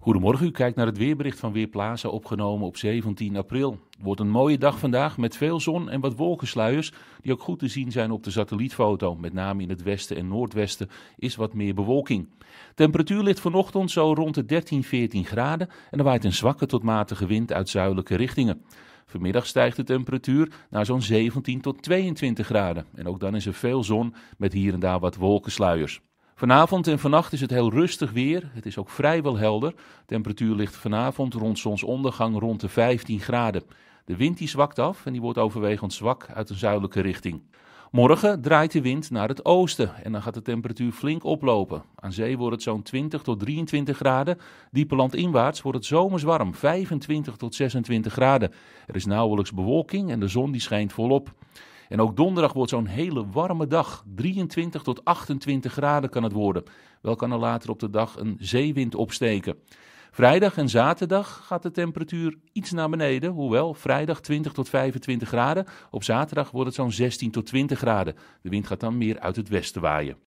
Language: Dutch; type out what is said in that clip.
Goedemorgen, u kijkt naar het weerbericht van Weerplaza, opgenomen op 17 april. Het wordt een mooie dag vandaag met veel zon en wat wolkensluiers, die ook goed te zien zijn op de satellietfoto. Met name in het westen en noordwesten is wat meer bewolking. Temperatuur ligt vanochtend zo rond de 13, 14 graden en er waait een zwakke tot matige wind uit zuidelijke richtingen. Vanmiddag stijgt de temperatuur naar zo'n 17 tot 22 graden en ook dan is er veel zon met hier en daar wat wolkensluiers. Vanavond en vannacht is het heel rustig weer. Het is ook vrijwel helder. temperatuur ligt vanavond rond zonsondergang rond de 15 graden. De wind die zwakt af en die wordt overwegend zwak uit een zuidelijke richting. Morgen draait de wind naar het oosten en dan gaat de temperatuur flink oplopen. Aan zee wordt het zo'n 20 tot 23 graden. Diepe landinwaarts wordt het zomers warm, 25 tot 26 graden. Er is nauwelijks bewolking en de zon die schijnt volop. En ook donderdag wordt zo'n hele warme dag. 23 tot 28 graden kan het worden. Wel kan er later op de dag een zeewind opsteken. Vrijdag en zaterdag gaat de temperatuur iets naar beneden. Hoewel, vrijdag 20 tot 25 graden. Op zaterdag wordt het zo'n 16 tot 20 graden. De wind gaat dan meer uit het westen waaien.